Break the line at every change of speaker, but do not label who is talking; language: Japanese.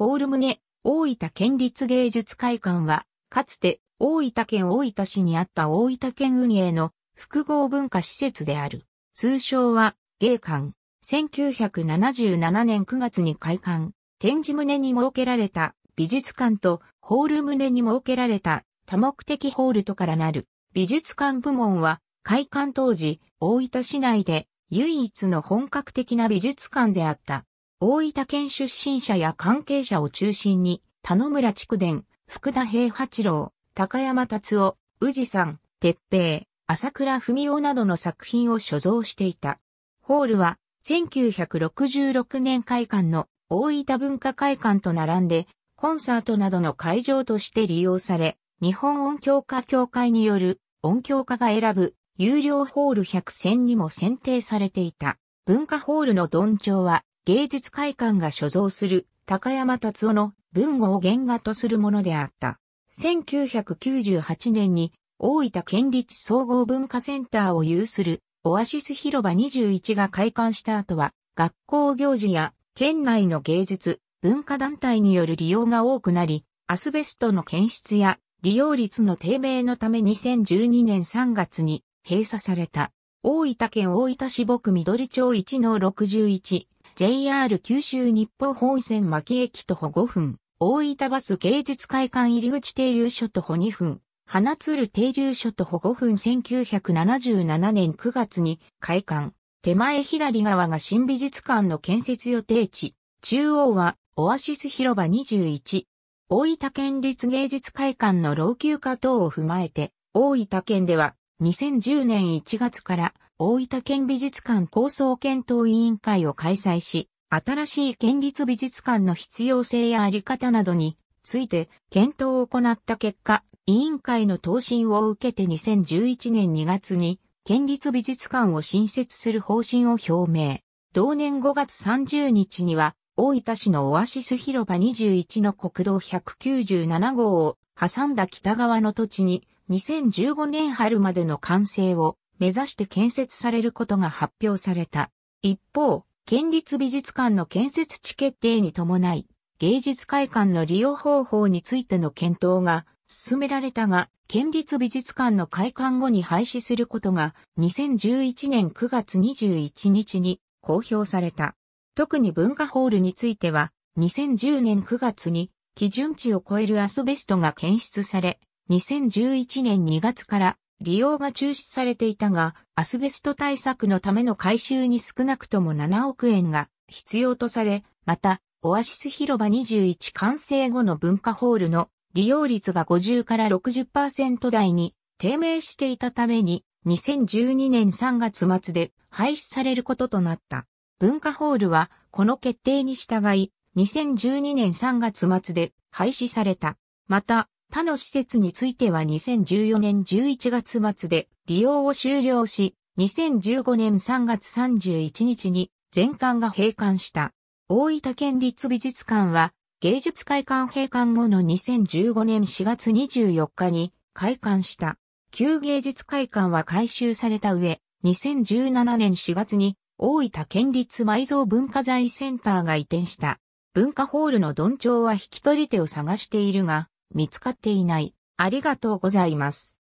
ホール胸、大分県立芸術会館は、かつて大分県大分市にあった大分県運営の複合文化施設である。通称は、芸館。1977年9月に開館。展示棟に設けられた美術館とホール棟に設けられた多目的ホールとからなる美術館部門は開館当時大分市内で唯一の本格的な美術館であった。大分県出身者や関係者を中心に、田野村区伝、福田平八郎、高山達夫、宇治さん、鉄平、朝倉文夫などの作品を所蔵していた。ホールは、1966年会館の大分文化会館と並んで、コンサートなどの会場として利用され、日本音響家協会による音響家が選ぶ有料ホール100選にも選定されていた。文化ホールのどんは芸術会館が所蔵する高山達夫の文豪原画とするものであった。1998年に大分県立総合文化センターを有するオアシス広場21が開館した後は学校行事や県内の芸術、文化団体による利用が多くなり、アスベストの検出や利用率の低迷のため2012年3月に閉鎖された。大分県大分市北緑町1の61 JR 九州日報本線牧駅徒歩5分、大分バス芸術会館入口停留所徒歩2分、花鶴停留所徒歩5分1977年9月に開館。手前左側が新美術館の建設予定地。中央はオアシス広場21。大分県立芸術会館の老朽化等を踏まえて、大分県では2010年1月から大分県美術館構想検討委員会を開催し、新しい県立美術館の必要性やあり方などについて検討を行った結果、委員会の答申を受けて2011年2月に県立美術館を新設する方針を表明。同年5月30日には、大分市のオアシス広場21の国道197号を挟んだ北側の土地に2015年春までの完成を目指して建設されることが発表された。一方、県立美術館の建設地決定に伴い、芸術会館の利用方法についての検討が進められたが、県立美術館の開館後に廃止することが2011年9月21日に公表された。特に文化ホールについては、2010年9月に基準値を超えるアスベストが検出され、2011年2月から利用が中止されていたが、アスベスト対策のための改修に少なくとも7億円が必要とされ、また、オアシス広場21完成後の文化ホールの利用率が50から60%台に低迷していたために、2012年3月末で廃止されることとなった。文化ホールは、この決定に従い、2012年3月末で廃止された。また、他の施設については2014年11月末で利用を終了し、2015年3月31日に全館が閉館した。大分県立美術館は芸術会館閉館後の2015年4月24日に開館した。旧芸術会館は改修された上、2017年4月に大分県立埋蔵文化財センターが移転した。文化ホールのどんちょうは引き取り手を探しているが、見つかっていない。ありがとうございます。